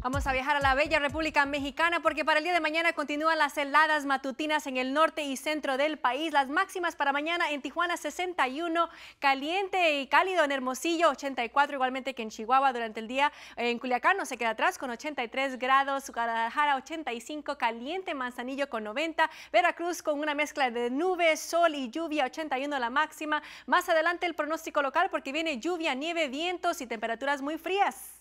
Vamos a viajar a la bella República Mexicana porque para el día de mañana continúan las heladas matutinas en el norte y centro del país. Las máximas para mañana en Tijuana 61, caliente y cálido en Hermosillo 84, igualmente que en Chihuahua durante el día. En Culiacán no se queda atrás con 83 grados, Guadalajara 85, caliente Manzanillo con 90, Veracruz con una mezcla de nubes, sol y lluvia 81 la máxima. Más adelante el pronóstico local porque viene lluvia, nieve, vientos y temperaturas muy frías.